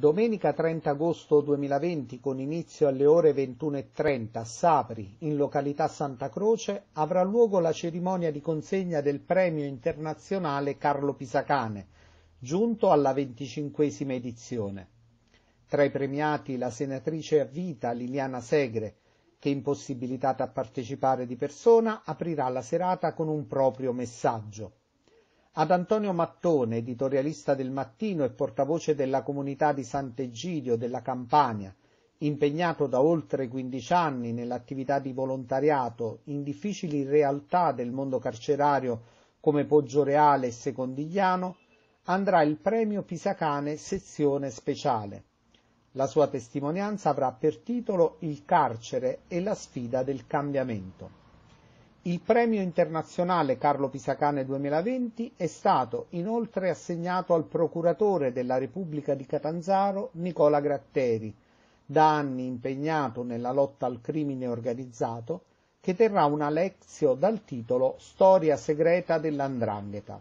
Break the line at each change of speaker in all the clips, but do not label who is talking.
Domenica 30 agosto 2020, con inizio alle ore 21.30 a Sapri, in località Santa Croce, avrà luogo la cerimonia di consegna del premio internazionale Carlo Pisacane, giunto alla venticinquesima edizione. Tra i premiati la senatrice a vita Liliana Segre, che impossibilitata a partecipare di persona, aprirà la serata con un proprio messaggio ad Antonio Mattone, editorialista del Mattino e portavoce della comunità di Sant'Egidio della Campania, impegnato da oltre 15 anni nell'attività di volontariato in difficili realtà del mondo carcerario come Poggio Reale e Secondigliano, andrà il premio Pisacane sezione speciale. La sua testimonianza avrà per titolo Il carcere e la sfida del cambiamento. Il premio internazionale Carlo Pisacane 2020 è stato inoltre assegnato al procuratore della Repubblica di Catanzaro Nicola Gratteri, da anni impegnato nella lotta al crimine organizzato, che terrà una lezione dal titolo Storia segreta dell'Andrangheta.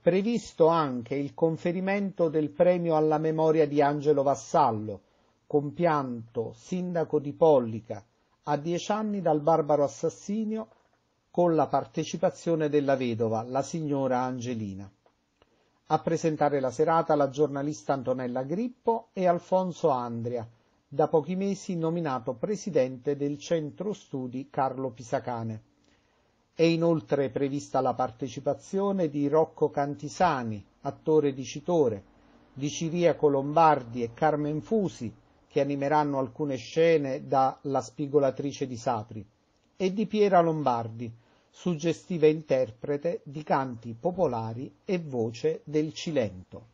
Previsto anche il conferimento del premio alla memoria di Angelo Vassallo, compianto sindaco di Pollica, a dieci anni dal barbaro assassinio con la partecipazione della vedova, la signora Angelina. A presentare la serata la giornalista Antonella Grippo e Alfonso Andria, da pochi mesi nominato presidente del Centro Studi Carlo Pisacane. È inoltre prevista la partecipazione di Rocco Cantisani, attore di Citore, di Ciriaco Lombardi e Carmen Fusi, che animeranno alcune scene da La spigolatrice di Sapri, e di Piera Lombardi, suggestiva interprete di canti popolari e voce del Cilento.